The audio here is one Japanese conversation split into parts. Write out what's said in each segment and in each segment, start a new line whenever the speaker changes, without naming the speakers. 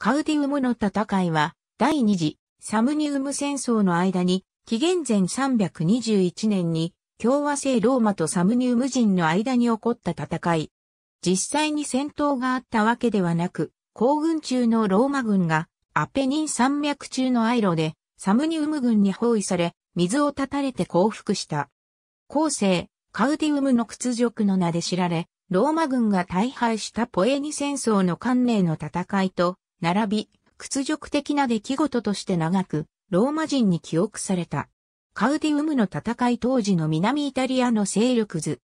カウディウムの戦いは、第二次サムニウム戦争の間に、紀元前321年に、共和制ローマとサムニウム人の間に起こった戦い。実際に戦闘があったわけではなく、行軍中のローマ軍が、アペニン山脈中のアイロで、サムニウム軍に包囲され、水を断たれて降伏した。後世、カウディウムの屈辱の名で知られ、ローマ軍が大敗したポエニ戦争の関連の戦いと並び、屈辱的な出来事として長く、ローマ人に記憶された。カウディウムの戦い当時の南イタリアの勢力図。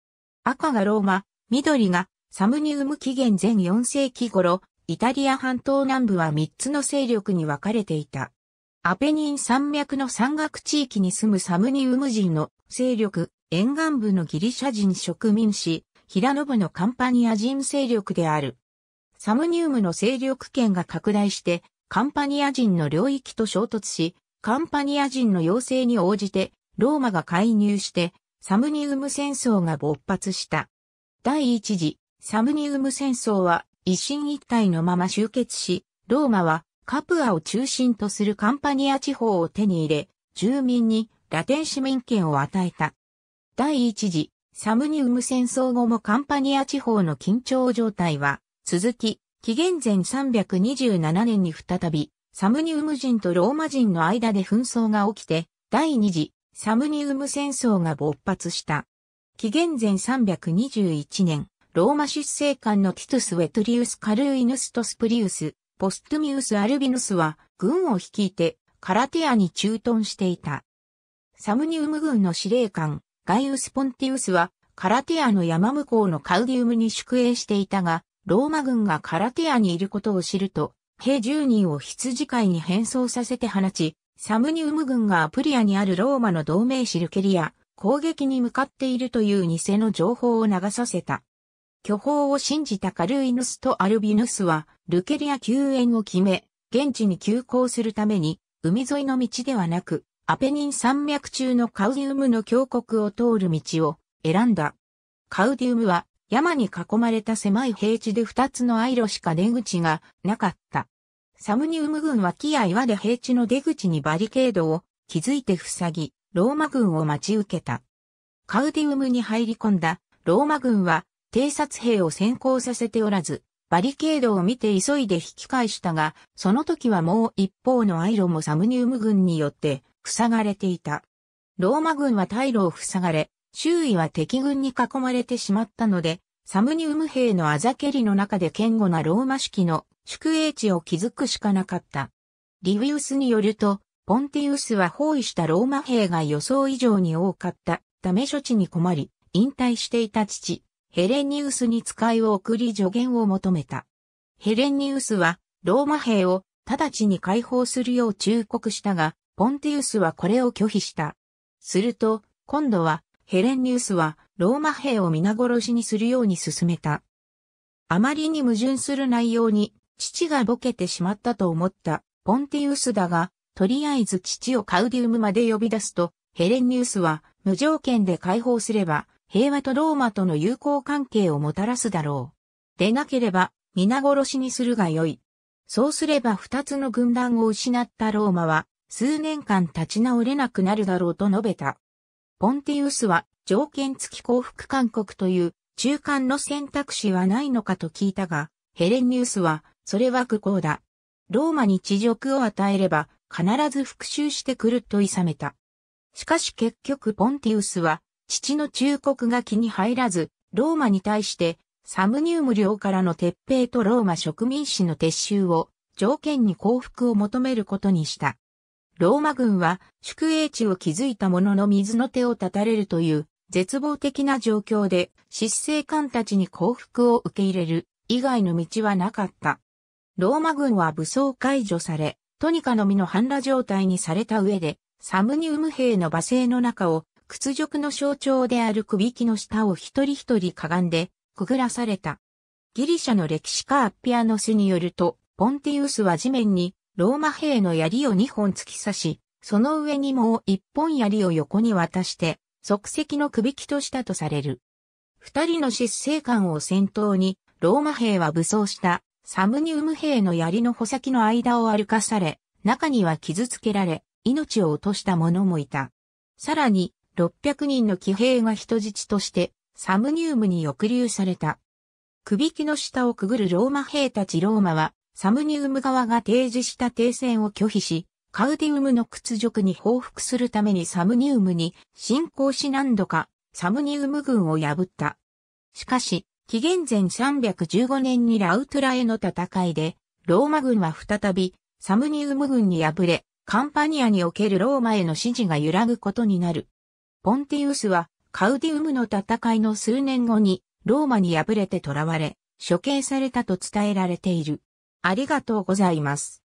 赤がローマ、緑がサムニウム紀元前4世紀頃、イタリア半島南部は3つの勢力に分かれていた。アペニン山脈の山岳地域に住むサムニウム人の勢力、沿岸部のギリシャ人植民地、平野部のカンパニア人勢力である。サムニウムの勢力圏が拡大して、カンパニア人の領域と衝突し、カンパニア人の要請に応じて、ローマが介入して、サムニウム戦争が勃発した。第一次、サムニウム戦争は一進一退のまま終結し、ローマはカプアを中心とするカンパニア地方を手に入れ、住民にラテン市民権を与えた。第一次、サムニウム戦争後もカンパニア地方の緊張状態は続き、紀元前327年に再び、サムニウム人とローマ人の間で紛争が起きて、第二次サムニウム戦争が勃発した。紀元前321年、ローマ出生官のティトゥス・ウェトリウス・カルーイヌストスプリウス、ポストミウス・アルビヌスは、軍を率いて、カラテアに駐屯していた。サムニウム軍の司令官、ガイウス・ポンティウスは、カラティアの山向こうのカウディウムに宿営していたが、ローマ軍がカラティアにいることを知ると、兵10人を羊飼いに変装させて放ち、サムニウム軍がアプリアにあるローマの同盟シルケリア、攻撃に向かっているという偽の情報を流させた。巨砲を信じたカルイヌスとアルビヌスは、ルケリア救援を決め、現地に急行するために、海沿いの道ではなく、アペニン山脈中のカウディウムの峡谷を通る道を選んだ。カウディウムは山に囲まれた狭い平地で二つのアイロしか出口がなかった。サムニウム軍は木や岩で平地の出口にバリケードを築いて塞ぎ、ローマ軍を待ち受けた。カウディウムに入り込んだローマ軍は偵察兵を先行させておらず、バリケードを見て急いで引き返したが、その時はもう一方のアイロもサムニウム軍によって塞がれていた。ローマ軍は退路を塞がれ、周囲は敵軍に囲まれてしまったので、サムニウム兵のあざけりの中で堅固なローマ式の宿営地を築くしかなかった。リウィウスによると、ポンティウスは包囲したローマ兵が予想以上に多かったため処置に困り、引退していた父、ヘレニウスに使いを送り助言を求めた。ヘレニウスは、ローマ兵を直ちに解放するよう忠告したが、ポンティウスはこれを拒否した。すると、今度はヘレンニウスはローマ兵を皆殺しにするように進めた。あまりに矛盾する内容に父がボケてしまったと思ったポンティウスだが、とりあえず父をカウディウムまで呼び出すと、ヘレンニウスは無条件で解放すれば平和とローマとの友好関係をもたらすだろう。でなければ皆殺しにするがよい。そうすれば二つの軍団を失ったローマは数年間立ち直れなくなるだろうと述べた。ポンティウスは条件付き降伏勧告という中間の選択肢はないのかと聞いたが、ヘレンニウスは、それは愚行だ。ローマに地獄を与えれば、必ず復讐してくると諌めた。しかし結局ポンティウスは、父の忠告が気に入らず、ローマに対して、サムニウム領からの撤兵とローマ植民地の撤収を条件に降伏を求めることにした。ローマ軍は宿営地を築いたものの水の手を断たれるという絶望的な状況で執政官たちに降伏を受け入れる以外の道はなかった。ローマ軍は武装解除され、トニカのみの反乱状態にされた上で、サムニウム兵の馬声の中を屈辱の象徴である首引きの下を一人一人かがんで、くぐらされた。ギリシャの歴史家アッピアノスによると、ポンティウスは地面にローマ兵の槍を2本突き刺し、その上にもう1本槍を横に渡して、即席の首輝としたとされる。二人の失勢官を先頭に、ローマ兵は武装したサムニウム兵の槍の穂先の間を歩かされ、中には傷つけられ、命を落とした者もいた。さらに、600人の騎兵が人質として、サムニウムに抑留された。首輝の下をくぐるローマ兵たちローマは、サムニウム側が提示した停戦を拒否し、カウディウムの屈辱に報復するためにサムニウムに侵攻し何度かサムニウム軍を破った。しかし、紀元前315年にラウトラへの戦いで、ローマ軍は再びサムニウム軍に敗れ、カンパニアにおけるローマへの支持が揺らぐことになる。ポンティウスはカウディウムの戦いの数年後にローマに敗れて囚われ、処刑されたと伝えられている。ありがとうございます。